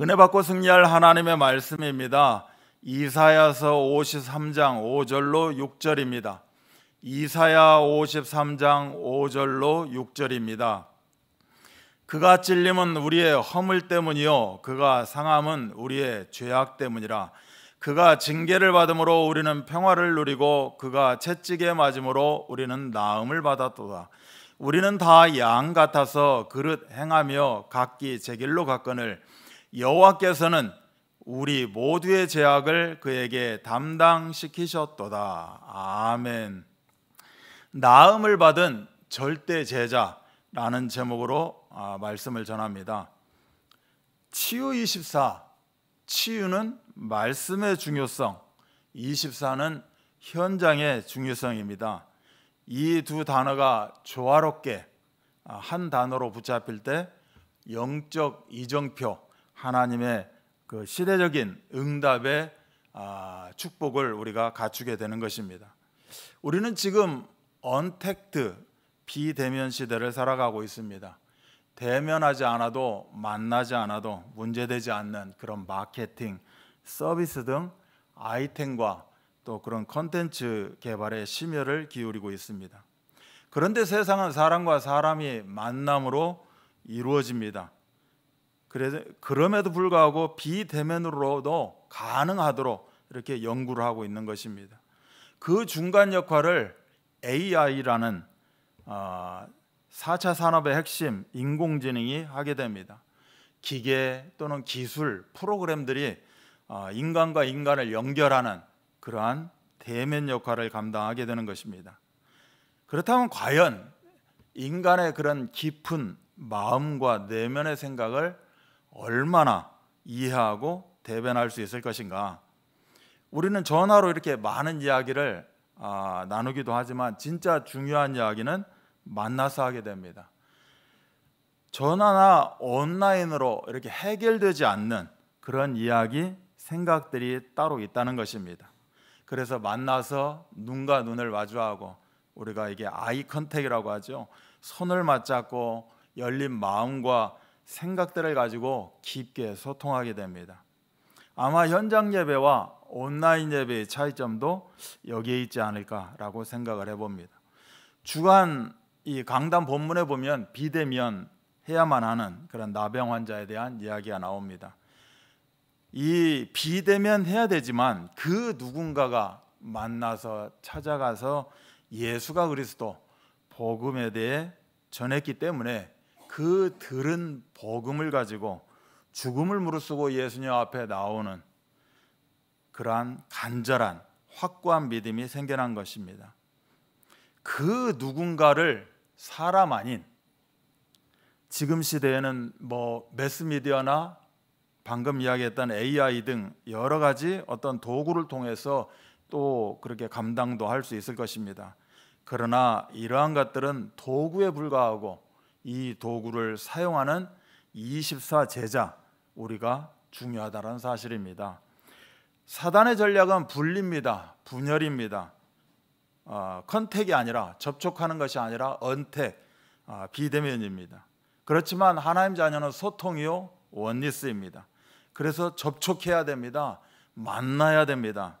은혜 받고 승리할 하나님의 말씀입니다. 이사야서 53장 5절로 6절입니다. 이사야 53장 5절로 6절입니다. 그가 찔림은 우리의 허물 때문이요 그가 상함은 우리의 죄악 때문이라 그가 징계를 받음으로 우리는 평화를 누리고 그가 채찍에 맞음으로 우리는 나음을 받았도다. 우리는 다 양 같아서 그릇 행하며 각기 제 길로 갔거늘 여호와께서는 우리 모두의 죄악을 그에게 담당시키셨도다. 아멘. 나음을 받은 절대 제자라는 제목으로 아, 말씀을 전합니다. 치유 24. 치유는 말씀의 중요성, 24는 현장의 중요성입니다. 이 두 단어가 조화롭게 아, 한 단어로 붙잡힐 때 영적 이정표 하나님의 그 시대적인 응답의 아, 축복을 우리가 갖추게 되는 것입니다. 우리는 지금 언택트 비대면 시대를 살아가고 있습니다. 대면하지 않아도 만나지 않아도 문제되지 않는 그런 마케팅, 서비스 등 아이템과 또 그런 컨텐츠 개발에 심혈을 기울이고 있습니다. 그런데 세상은 사람과 사람이 만남으로 이루어집니다. 그래서 그럼에도 불구하고 비대면으로도 가능하도록 이렇게 연구를 하고 있는 것입니다. 그 중간 역할을 AI라는 4차 어, 산업의 핵심 인공지능이 하게 됩니다. 기계 또는 기술 프로그램들이 어, 인간과 인간을 연결하는 그러한 대면 역할을 감당하게 되는 것입니다. 그렇다면 과연 인간의 그런 깊은 마음과 내면의 생각을 얼마나 이해하고 대변할 수 있을 것인가. 우리는 전화로 이렇게 많은 이야기를 아, 나누기도 하지만 진짜 중요한 이야기는 만나서 하게 됩니다. 전화나 온라인으로 이렇게 해결되지 않는 그런 이야기, 생각들이 따로 있다는 것입니다. 그래서 만나서 눈과 눈을 마주하고 우리가 이게 아이 컨택이라고 하죠. 손을 맞잡고 열린 마음과 생각들을 가지고 깊게 소통하게 됩니다. 아마 현장 예배와 온라인 예배의 차이점도 여기에 있지 않을까라고 생각을 해봅니다. 주간 이 강단 본문에 보면 비대면 해야만 하는 그런 나병 환자에 대한 이야기가 나옵니다. 이 비대면 해야 되지만 그 누군가가 만나서 찾아가서 예수가 그리스도 복음에 대해 전했기 때문에 그 들은 복음을 가지고 죽음을 무릅쓰고 예수님 앞에 나오는 그러한 간절한 확고한 믿음이 생겨난 것입니다. 그 누군가를 사람 아닌 지금 시대에는 뭐 매스미디어나 방금 이야기했던 AI 등 여러 가지 어떤 도구를 통해서 또 그렇게 감당도 할 수 있을 것입니다. 그러나 이러한 것들은 도구에 불과하고 이 도구를 사용하는 24 제자 우리가 중요하다는 사실입니다. 사단의 전략은 분리입니다. 분열입니다. 어, 컨택이 아니라 접촉하는 것이 아니라 언택, 어, 비대면입니다. 그렇지만 하나님 자녀는 소통이요 원리스입니다. 그래서 접촉해야 됩니다. 만나야 됩니다.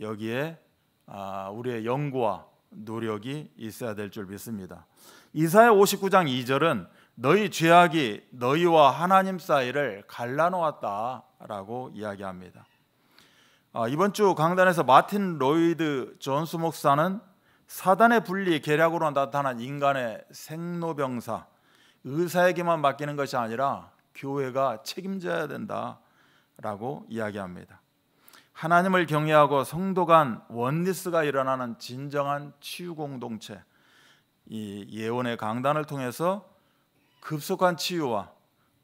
여기에 아, 우리의 연구와 노력이 있어야 될 줄 믿습니다. 이사야 59장 2절은 너희 죄악이 너희와 하나님 사이를 갈라놓았다라고 이야기합니다. 아, 이번 주 강단에서 마틴 로이드 존스 목사는 사단의 분리 계략으로 나타난 인간의 생로병사 의사에게만 맡기는 것이 아니라 교회가 책임져야 된다라고 이야기합니다. 하나님을 경외하고 성도 간 원리스가 일어나는 진정한 치유 공동체 이 예언의 강단을 통해서 급속한 치유와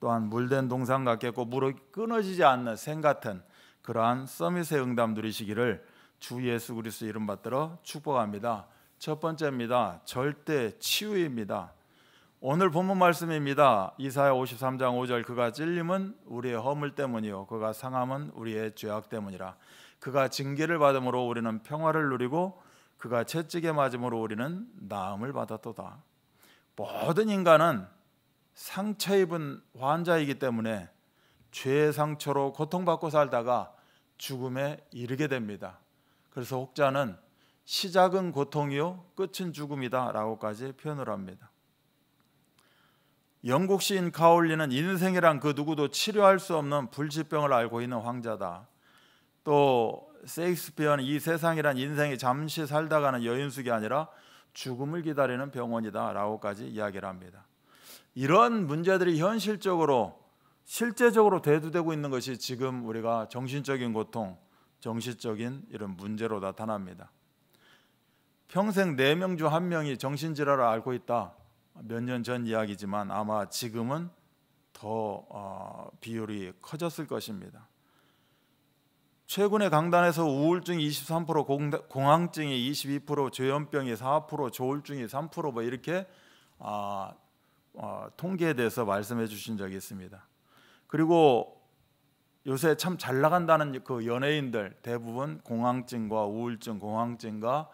또한 물된 동상 같겠고 물이 끊어지지 않는 생 같은 그러한 서밋의 응답 누리시기를 주 예수 그리스도 이름 받들어 축복합니다. 첫 번째입니다. 절대 치유입니다. 오늘 본문 말씀입니다. 이사야 53장 5절 그가 찔림은 우리의 허물 때문이요 그가 상함은 우리의 죄악 때문이라. 그가 징계를 받음으로 우리는 평화를 누리고 그가 채찍에 맞음으로 우리는 나음을 받았도다. 모든 인간은 상처 입은 환자이기 때문에 죄의 상처로 고통받고 살다가 죽음에 이르게 됩니다. 그래서 혹자는 시작은 고통이요 끝은 죽음이다라고까지 표현을 합니다. 영국 시인 카올리는 인생이란 그 누구도 치료할 수 없는 불치병을 앓고 있는 황자다. 또 세익스피어는 이 세상이란 인생이 잠시 살다가는 여인숙이 아니라 죽음을 기다리는 병원이다라고까지 이야기를 합니다. 이런 문제들이 현실적으로 실제적으로 대두되고 있는 것이 지금 우리가 정신적인 고통, 정신적인 이런 문제로 나타납니다. 평생 4명 중 1명이 정신질환을 앓고 있다. 몇 년 전 이야기지만 아마 지금은 더 어, 비율이 커졌을 것입니다. 최근에 강단에서 우울증이 23%, 공, 황증이 22%, 조현병이 4%, 조울증이 3%뭐 이렇게 아, 아, 통계에 대해서 말씀해 주신 적이 있습니다. 그리고 요새 참 잘 나간다는 그 연예인들 대부분 공황증과 우울증, 공황증과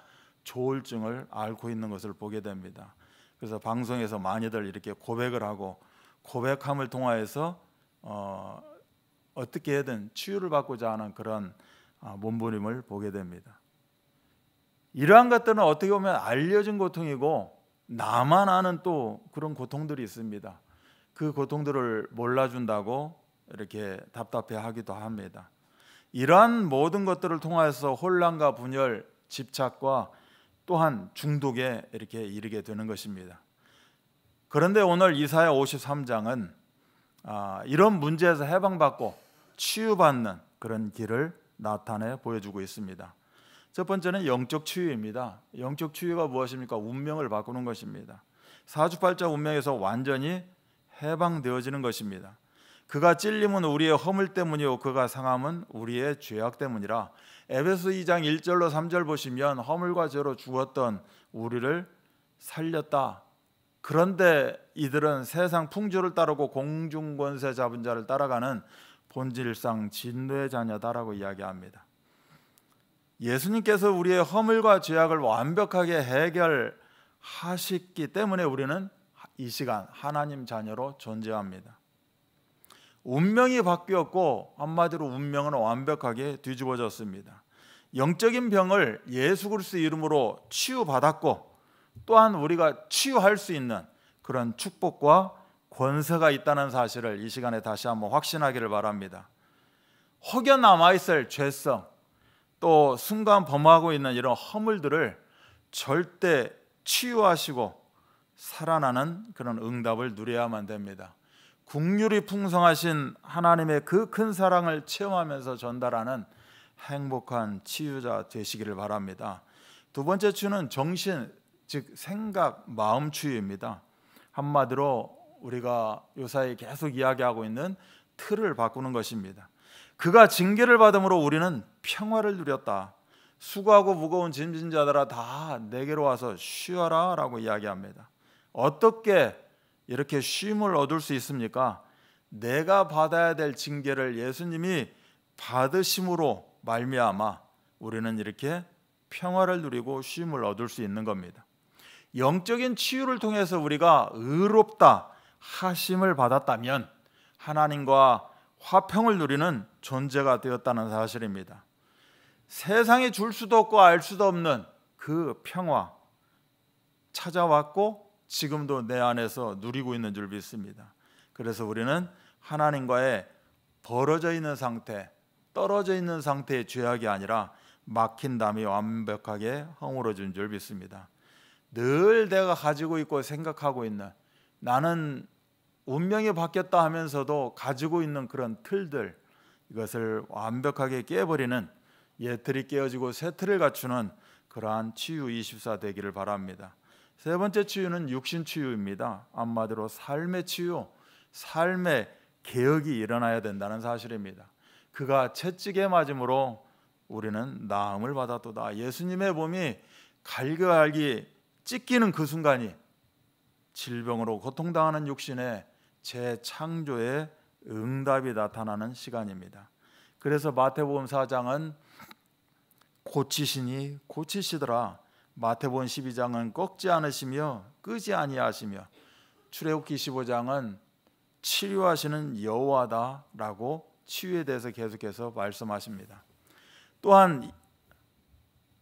조울증을 앓고 있는 것을 보게 됩니다. 그래서 방송에서 많이들 이렇게 고백을 하고 고백함을 통하여서 어, 어떻게든 해 치유를 받고자 하는 그런 아, 몸부림을 보게 됩니다. 이러한 것들은 어떻게 보면 알려진 고통이고 나만 아는 또 그런 고통들이 있습니다. 그 고통들을 몰라준다고 이렇게 답답해 하기도 합니다. 이러한 모든 것들을 통해서 혼란과 분열, 집착과 또한 중독에 이렇게 이르게 되는 것입니다. 그런데 오늘 이사야 53장은 아, 이런 문제에서 해방받고 치유받는 그런 길을 나타내 보여주고 있습니다. 첫 번째는 영적 치유입니다. 영적 치유가 무엇입니까? 운명을 바꾸는 것입니다. 사주팔자 운명에서 완전히 해방되어지는 것입니다. 그가 찔림은 우리의 허물 때문이요 그가 상함은 우리의 죄악 때문이라. 에베소 2장 1절로 3절 보시면 허물과 죄로 죽었던 우리를 살렸다. 그런데 이들은 세상 풍조를 따르고 공중 권세 잡은 자를 따라가는 본질상 진노의 자녀다라고 이야기합니다. 예수님께서 우리의 허물과 죄악을 완벽하게 해결하셨기 때문에 우리는 이 시간 하나님 자녀로 존재합니다. 운명이 바뀌었고 한마디로 운명은 완벽하게 뒤집어졌습니다. 영적인 병을 예수 그리스도 이름으로 치유받았고 또한 우리가 치유할 수 있는 그런 축복과 권세가 있다는 사실을 이 시간에 다시 한번 확신하기를 바랍니다. 혹여 남아있을 죄성, 또 순간 범하고 있는 이런 허물들을 절대 치유하시고 살아나는 그런 응답을 누려야만 됩니다. 국률이 풍성하신 하나님의 그 큰 사랑을 체험하면서 전달하는 행복한 치유자 되시기를 바랍니다. 두 번째 추는 정신, 즉 생각, 마음 추유입니다. 한마디로 우리가 요사이 계속 이야기하고 있는 틀을 바꾸는 것입니다. 그가 징계를 받음으로 우리는 평화를 누렸다. 수고하고 무거운 짐진 자들아 다 내게로 와서 쉬어라라고 이야기합니다. 어떻게 이렇게 쉼을 얻을 수 있습니까? 내가 받아야 될 징계를 예수님이 받으심으로 말미암아 우리는 이렇게 평화를 누리고 쉼을 얻을 수 있는 겁니다. 영적인 치유를 통해서 우리가 의롭다, 하심을 받았다면 하나님과 화평을 누리는 존재가 되었다는 사실입니다. 세상이 줄 수도 없고 알 수도 없는 그 평화 찾아왔고 지금도 내 안에서 누리고 있는 줄 믿습니다. 그래서 우리는 하나님과의 벌어져 있는 상태, 떨어져 있는 상태의 죄악이 아니라 막힌 담이 완벽하게 허물어진 줄 믿습니다. 늘 내가 가지고 있고 생각하고 있는 나는 운명이 바뀌었다 하면서도 가지고 있는 그런 틀들 이것을 완벽하게 깨버리는 예틀이 깨어지고 새틀을 갖추는 그러한 치유 24 되기를 바랍니다. 세 번째 치유는 육신 치유입니다. 한마디로 삶의 치유, 삶의 개혁이 일어나야 된다는 사실입니다. 그가 채찍에 맞음으로 우리는 나음을 받았도다. 예수님의 몸이 갈기갈기 찢기는 그 순간이 질병으로 고통당하는 육신의 재창조의 응답이 나타나는 시간입니다. 그래서 마태복음 4장은 고치시니 고치시더라. 마태복음 12장은 꺾지 않으시며 끄지 아니하시며 출애굽기 15장은 치료하시는 여호와다라고 치유에 대해서 계속해서 말씀하십니다. 또한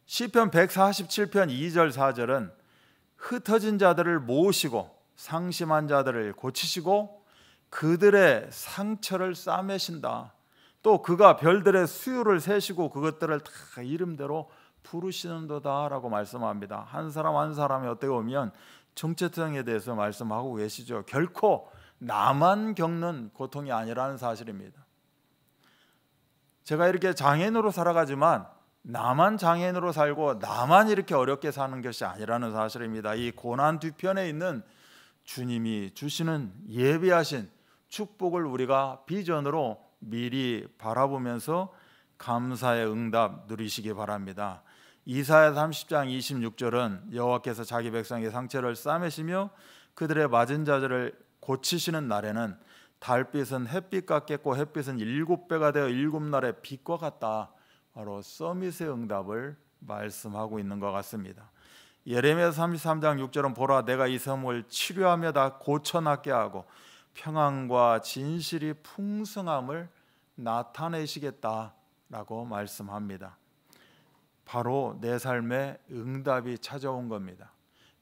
시편 147편 2절 4절은 흩어진 자들을 모으시고 상심한 자들을 고치시고 그들의 상처를 싸매신다. 또 그가 별들의 수유를 세시고 그것들을 다 이름대로 부르시는도다라고 말씀합니다. 한 사람 한 사람이 어떻게 보면 정체성에 대해서 말씀하고 계시죠. 결코 나만 겪는 고통이 아니라는 사실입니다. 제가 이렇게 장애인으로 살아가지만 나만 장애인으로 살고 나만 이렇게 어렵게 사는 것이 아니라는 사실입니다. 이 고난 뒤편에 있는 주님이 주시는 예비하신 축복을 우리가 비전으로 미리 바라보면서 감사의 응답 누리시기 바랍니다. 이사야 30장 26절은 여호와께서 자기 백성의 상처를 싸매시며 그들의 맞은 자들을 고치시는 날에는 달빛은 햇빛 같겠고 햇빛은 일곱 배가 되어 일곱 날의 빛과 같다. 바로 서밋의 응답을 말씀하고 있는 것 같습니다. 예레미야 33장 6절은 보라 내가 이 섬을 치료하며 다 고쳐낫게 하고 평안과 진실이 풍성함을 나타내시겠다라고 말씀합니다. 바로 내 삶에 응답이 찾아온 겁니다.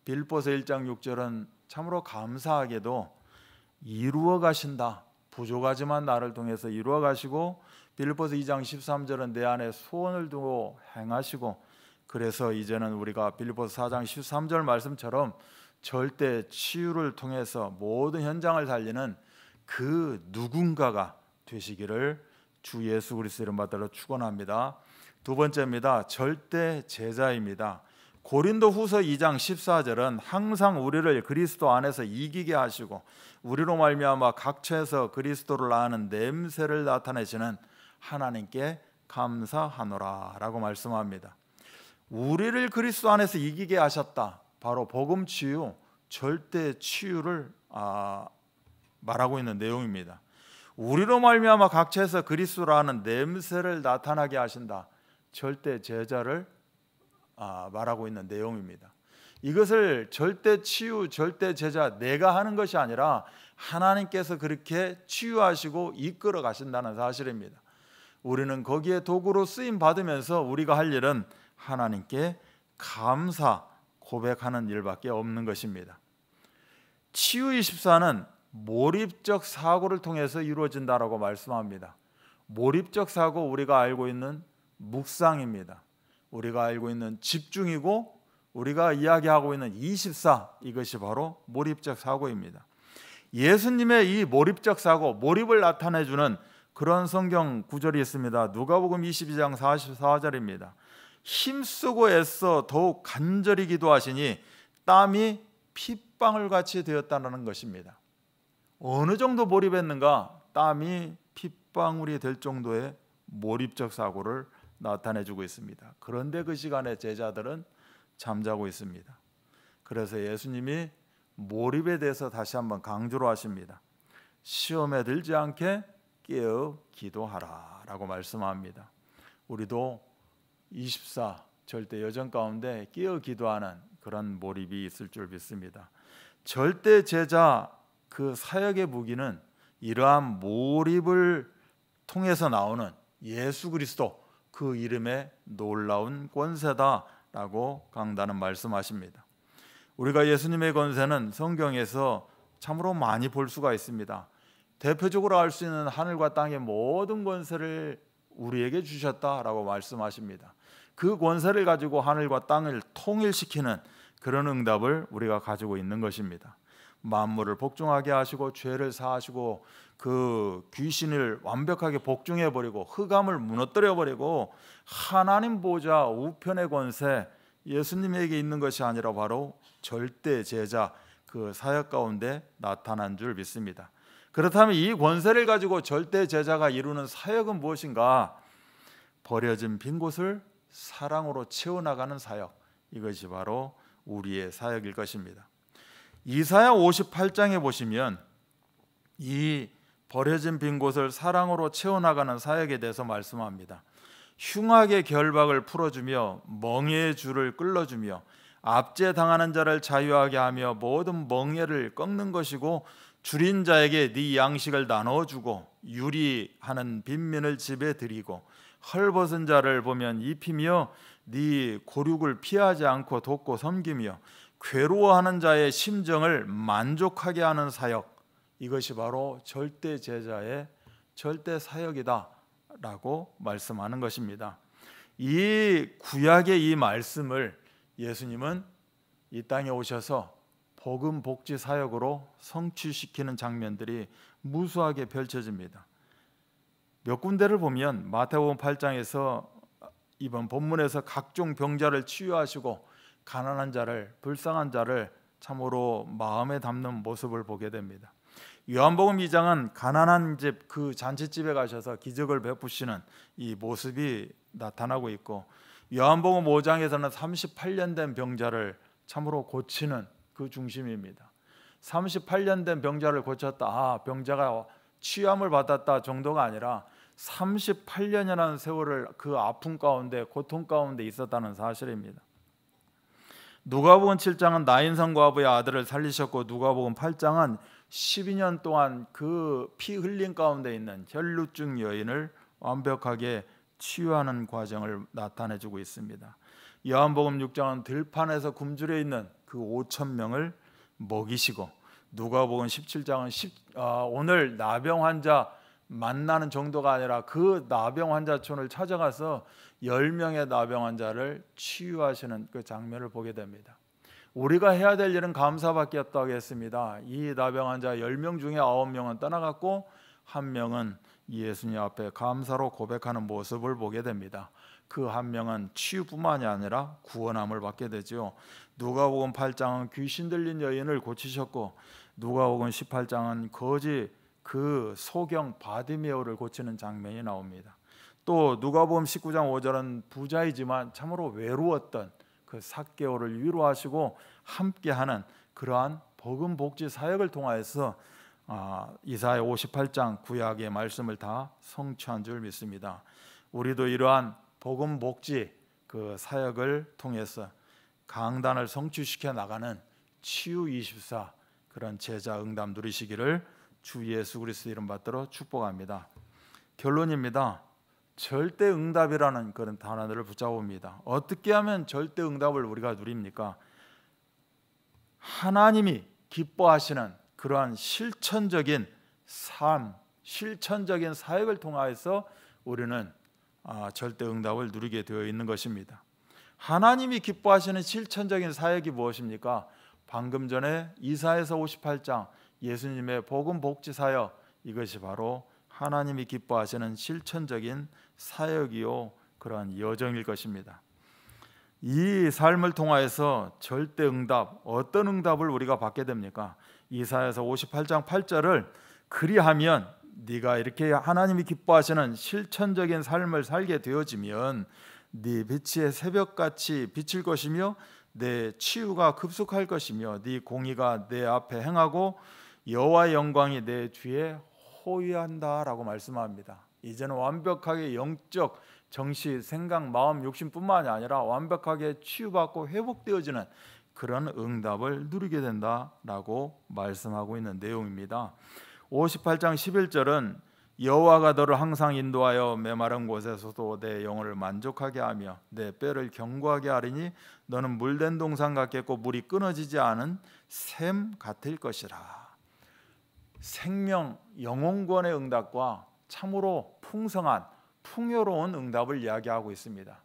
빌보서 1장 6절은 참으로 감사하게도 이루어 가신다. 부족하지만 나를 통해서 이루어 가시고 빌보스 2장 13절은 내 안에 소원을 두고 행하시고 그래서 이제는 우리가 빌보스 4장 13절 말씀처럼 절대 치유를 통해서 모든 현장을 살리는 그 누군가가 되시기를 주 예수 그리스도 이름 받들어 축원합니다. 두 번째입니다. 절대 제자입니다. 고린도 후서 2장 14절은 항상 우리를 그리스도 안에서 이기게 하시고 우리로 말미암아 각처에서 그리스도를 아는 냄새를 나타내시는 하나님께 감사하노라라고 말씀합니다. 우리를 그리스도 안에서 이기게 하셨다. 바로 복음 치유, 절대 치유를 아, 말하고 있는 내용입니다. 우리로 말미암아 각처에서 그리스도라는 냄새를 나타나게 하신다. 절대 제자를 아, 말하고 있는 내용입니다. 이것을 절대 치유, 절대 제자 내가 하는 것이 아니라 하나님께서 그렇게 치유하시고 이끌어 가신다는 사실입니다. 우리는 거기에 도구로 쓰임 받으면서 우리가 할 일은 하나님께 감사 고백하는 일밖에 없는 것입니다. 치유 24는 몰입적 사고를 통해서 이루어진다라고 말씀합니다. 몰입적 사고 우리가 알고 있는 묵상입니다. 우리가 알고 있는 집중이고 우리가 이야기하고 있는 24 이것이 바로 몰입적 사고입니다. 예수님의 이 몰입적 사고, 몰입을 나타내 주는 그런 성경 구절이 있습니다. 누가복음 22장 44절입니다. 힘쓰고 애써 더욱 간절히 기도하시니 땀이 핏방울 같이 되었다는 것입니다. 어느 정도 몰입했는가? 땀이 핏방울이 될 정도의 몰입적 사고를 나타내주고 있습니다. 그런데 그 시간에 제자들은 잠자고 있습니다. 그래서 예수님이 몰입에 대해서 다시 한번 강조를 하십니다. 시험에 들지 않게 깨어 기도하라라고 말씀합니다. 우리도 24 절대 여정 가운데 깨어 기도하는 그런 몰입이 있을 줄 믿습니다. 절대 제자 그 사역의 무기는 이러한 몰입을 통해서 나오는 예수 그리스도 그이름에 놀라운 권세다라고 강단은 말씀하십니다. 우리가 예수님의 권세는 성경에서 참으로 많이 볼 수가 있습니다. 대표적으로 알수 있는 하늘과 땅의 모든 권세를 우리에게 주셨다라고 말씀하십니다. 그 권세를 가지고 하늘과 땅을 통일시키는 그런 응답을 우리가 가지고 있는 것입니다. 만물을 복종하게 하시고 죄를 사하시고 그 귀신을 완벽하게 복종해 버리고 흑암을 무너뜨려 버리고 하나님 보좌 우편의 권세 예수님에게 있는 것이 아니라 바로 절대 제자 그 사역 가운데 나타난 줄 믿습니다. 그렇다면 이 권세를 가지고 절대 제자가 이루는 사역은 무엇인가? 버려진 빈 곳을 사랑으로 채워나가는 사역. 이것이 바로 우리의 사역일 것입니다. 이사야 58장에 보시면 이 버려진 빈 곳을 사랑으로 채워나가는 사역에 대해서 말씀합니다. 흉악의 결박을 풀어주며 멍해의 줄을 끌어주며 압제당하는 자를 자유하게 하며 모든 멍해를 꺾는 것이고 줄인 자에게 네 양식을 나눠주고 유리하는 빈민을 집에 들이고 헐벗은 자를 보면 입히며 네 고륙을 피하지 않고 돕고 섬기며 괴로워하는 자의 심정을 만족하게 하는 사역 이것이 바로 절대 제자의 절대 사역이다라고 말씀하는 것입니다. 이 구약의 이 말씀을 예수님은 이 땅에 오셔서 복음 복지 사역으로 성취시키는 장면들이 무수하게 펼쳐집니다. 몇 군데를 보면 마태복음 8장에서 이번 본문에서 각종 병자를 치유하시고 가난한 자를 불쌍한 자를 참으로 마음에 담는 모습을 보게 됩니다. 요한복음 2장은 가난한 집 그 잔치집에 가셔서 기적을 베푸시는 이 모습이 나타나고 있고 요한복음 5장에서는 38년 된 병자를 참으로 고치는 그 중심입니다. 38년 된 병자를 고쳤다. 아, 병자가 취함을 받았다 정도가 아니라 38년이라는 세월을 그 아픔 가운데 고통 가운데 있었다는 사실입니다. 누가복음 7장은 나인성 과부의 아들을 살리셨고 누가복음 8장은 12년 동안 그 피 흘린 가운데 있는 혈루증 여인을 완벽하게 치유하는 과정을 나타내 주고 있습니다. 요한복음 6장은 들판에서 굶주려 있는 그 5천 명을 먹이시고 누가복음 17장은 10, 아, 오늘 나병 환자 만나는 정도가 아니라 그 나병 환자촌을 찾아가서 10명의 나병 환자를 치유하시는 그 장면을 보게 됩니다. 우리가 해야 될 일은 감사밖에 없다고 했습니다. 이 나병 환자 10명 중에 9명은 떠나갔고 한 명은 예수님 앞에 감사로 고백하는 모습을 보게 됩니다. 그 한 명은 치유뿐만이 아니라 구원함을 받게 되지 누가복음 8장은 귀신 들린 여인을 고치셨고 누가복음 18장은 거지 그 소경 바디메오를 고치는 장면이 나옵니다. 또 누가복음 19장 5절은 부자이지만 참으로 외로웠던 그 삭개오를 위로하시고 함께하는 그러한 복음 복지 사역을 통하여서 아, 이사야 58장 구약의 말씀을 다 성취한 줄 믿습니다. 우리도 이러한 복음 복지 그 사역을 통해서 강단을 성취시켜 나가는 치유 24 그런 제자 응답 누리시기를 주 예수 그리스도 이름 받들어 축복합니다. 결론입니다. 절대 응답이라는 그런 단어를 붙잡습니다. 어떻게 하면 절대 응답을 우리가 누립니까? 하나님이 기뻐하시는 그러한 실천적인 삶, 실천적인 사역을 통하여서 우리는 아, 절대 응답을 누리게 되어 있는 것입니다. 하나님이 기뻐하시는 실천적인 사역이 무엇입니까? 방금 전에 이사에서 58장 예수님의 복음 복지 사역 이것이 바로 하나님이 기뻐하시는 실천적인 사역이요 그러한 여정일 것입니다. 이 삶을 통하여서 절대 응답 어떤 응답을 우리가 받게 됩니까? 이사야서 58장 8절을 그리하면 네가 이렇게 하나님이 기뻐하시는 실천적인 삶을 살게 되어지면 네 빛이 새벽같이 비칠 것이며 내 치유가 급속할 것이며 네 공의가 내 앞에 행하고 여호와 영광이 내 주에 호위한다라고 말씀합니다. 이제는 완벽하게 영적 정시 생각 마음 욕심뿐만이 아니라 완벽하게 치유받고 회복되어지는 그런 응답을 누리게 된다라고 말씀하고 있는 내용입니다. 58장 11절은 여호와가 너를 항상 인도하여 메마른 곳에서도 내 영혼을 만족하게 하며 내 뼈를 견고하게 하리니 너는 물된 동산 같겠고 물이 끊어지지 않은 샘 같을 것이라. 생명 영혼권의 응답과 참으로 풍성한 풍요로운 응답을 이야기하고 있습니다.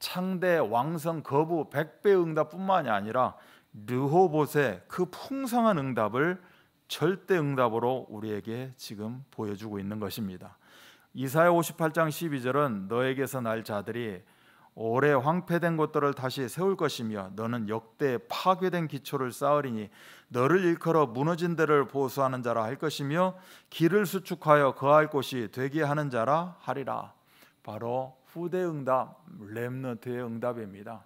창대 왕성 거부 백배 응답뿐만이 아니라 르호봇의 그 풍성한 응답을 절대 응답으로 우리에게 지금 보여주고 있는 것입니다. 이사야 58장 12절은 너에게서 날 자들이 오래 황폐된 것들을 다시 세울 것이며 너는 역대 파괴된 기초를 쌓으리니 너를 일컬어 무너진 데를 보수하는 자라 할 것이며 길을 수축하여 거할 곳이 되게 하는 자라 하리라 바로 후대 응답 렘너트의 응답입니다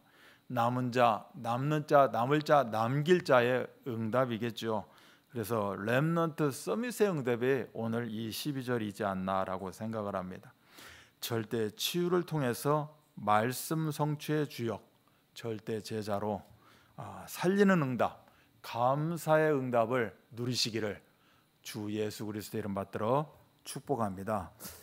남은 자 남는 자 남을 자 남길 자의 응답이겠죠 그래서 렘너트 서밋의 응답이 오늘 이 12절이지 않나라고 생각을 합니다 절대 치유를 통해서 말씀 성취의 주역 절대 제자로 아, 살리는 응답 감사의 응답을 누리시기를 주 예수 그리스도 이름 받들어 축복합니다.